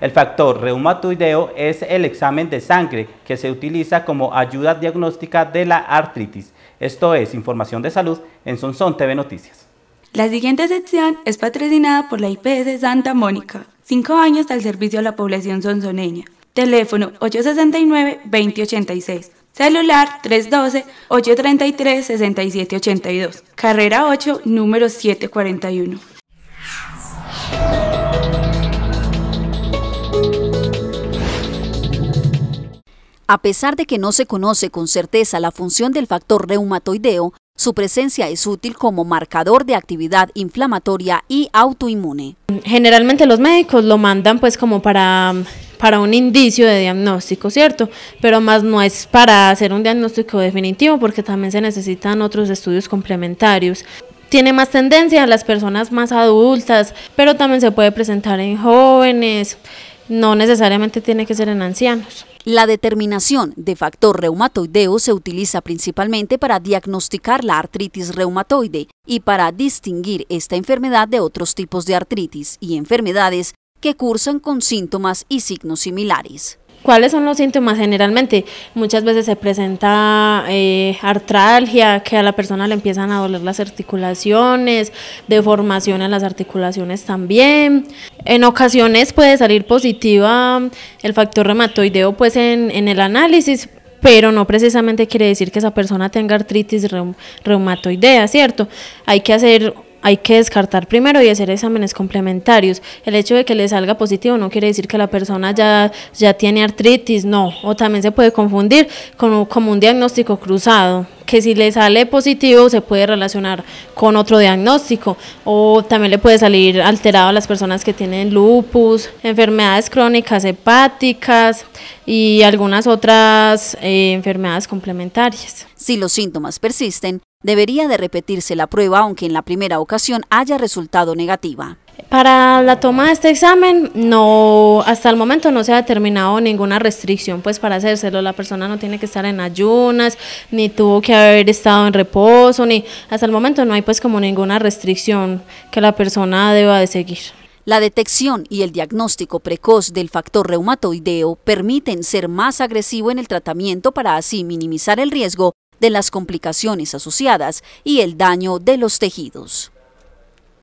El factor reumatoideo es el examen de sangre que se utiliza como ayuda diagnóstica de la artritis. Esto es información de salud en Sonson TV Noticias. La siguiente sección es patrocinada por la IPS Santa Mónica, cinco años al servicio de la población sonzoneña. Teléfono 869-2086. Celular 312-833-6782. Carrera 8, número 741. A pesar de que no se conoce con certeza la función del factor reumatoideo, su presencia es útil como marcador de actividad inflamatoria y autoinmune. Generalmente los médicos lo mandan pues como para, para un indicio de diagnóstico, ¿cierto? Pero más no es para hacer un diagnóstico definitivo porque también se necesitan otros estudios complementarios. Tiene más tendencia a las personas más adultas, pero también se puede presentar en jóvenes, no necesariamente tiene que ser en ancianos. La determinación de factor reumatoideo se utiliza principalmente para diagnosticar la artritis reumatoide y para distinguir esta enfermedad de otros tipos de artritis y enfermedades que cursan con síntomas y signos similares. ¿Cuáles son los síntomas generalmente? Muchas veces se presenta eh, artralgia, que a la persona le empiezan a doler las articulaciones, deformación en las articulaciones también. En ocasiones puede salir positiva el factor reumatoideo pues en, en el análisis, pero no precisamente quiere decir que esa persona tenga artritis reumatoidea, ¿cierto? Hay que hacer hay que descartar primero y hacer exámenes complementarios. El hecho de que le salga positivo no quiere decir que la persona ya, ya tiene artritis, no, o también se puede confundir como un diagnóstico cruzado que si le sale positivo se puede relacionar con otro diagnóstico o también le puede salir alterado a las personas que tienen lupus, enfermedades crónicas hepáticas y algunas otras eh, enfermedades complementarias. Si los síntomas persisten, debería de repetirse la prueba aunque en la primera ocasión haya resultado negativa. Para la toma de este examen, no, hasta el momento no se ha determinado ninguna restricción, pues para hacérselo la persona no tiene que estar en ayunas, ni tuvo que haber estado en reposo, ni hasta el momento no hay pues como ninguna restricción que la persona deba de seguir. La detección y el diagnóstico precoz del factor reumatoideo permiten ser más agresivo en el tratamiento para así minimizar el riesgo de las complicaciones asociadas y el daño de los tejidos.